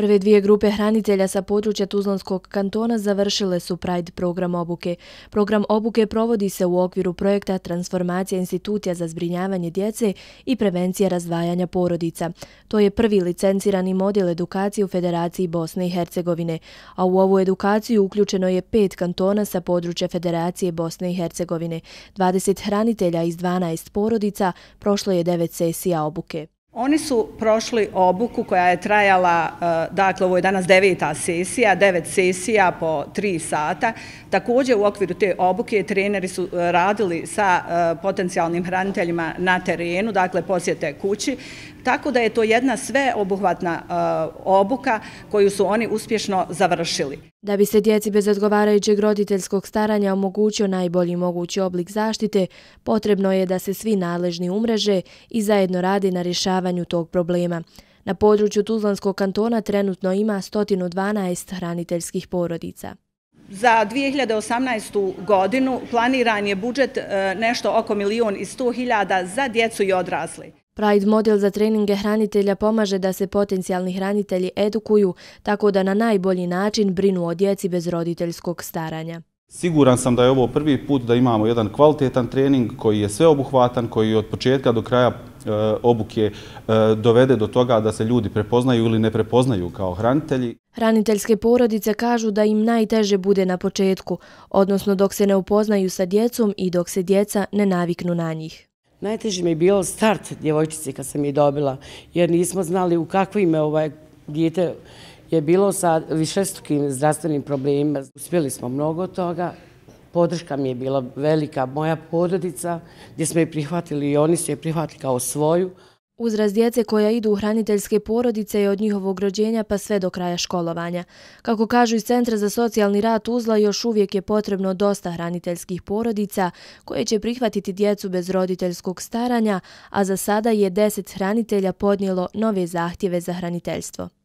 Prve dvije grupe hranitelja sa područja Tuzlanskog kantona završile su Pride program obuke. Program obuke provodi se u okviru projekta Transformacija institucija za zbrinjavanje djece i prevencija razdvajanja porodica. To je prvi licencirani model edukacije u Federaciji Bosne i Hercegovine, a u ovu edukaciju uključeno je pet kantona sa područja Federacije Bosne i Hercegovine. 20 hranitelja iz 12 porodica prošlo je devet sesija obuke. Oni su prošli obuku koja je trajala, e, dakle ovo je danas deveta sesija, devet sesija po tri sata. Također u okviru te obuke treneri su e, radili sa e, potencijalnim hraniteljima na terenu, dakle posjete kući, tako da je to jedna sveobuhvatna obuka koju su oni uspješno završili. Da bi se djeci bez odgovarajućeg roditeljskog staranja omogućio najbolji mogući oblik zaštite, potrebno je da se svi nadležni umreže i zajedno radi na rješavanju tog problema. Na području Tuzlanskog kantona trenutno ima 112 hraniteljskih porodica. Za 2018. godinu planiran je budžet e, nešto oko milijun i sto hiljada za djecu i odrasli. Pride model za treninge hranitelja pomaže da se potencijalni hranitelji edukuju tako da na najbolji način brinu o djeci bez roditeljskog staranja. Siguran sam da je ovo prvi put da imamo jedan kvalitetan trening koji je sveobuhvatan, koji od početka do kraja E, obuke e, dovede do toga da se ljudi prepoznaju ili ne prepoznaju kao hranitelji. Hraniteljske porodice kažu da im najteže bude na početku, odnosno dok se ne upoznaju sa djecom i dok se djeca ne naviknu na njih. Najteži mi je bilo start djevojčice kad sam je dobila, jer nismo znali u kakvim ovaj djete je bilo sa višestukim zdravstvenim problemima. Uspjeli smo mnogo toga, podrška mi je bila velika moja porodica, gdje smo je prihvatili i oni su je prihvatili kao svoju. Uzraz djece koja idu u hraniteljske porodice je od njihovog rođenja pa sve do kraja školovanja. Kako kažu iz Centra za socijalni rad Uzla, još uvijek je potrebno dosta hraniteljskih porodica koje će prihvatiti djecu bez roditeljskog staranja, a za sada je 10 hranitelja podnijelo nove zahtjeve za hraniteljstvo.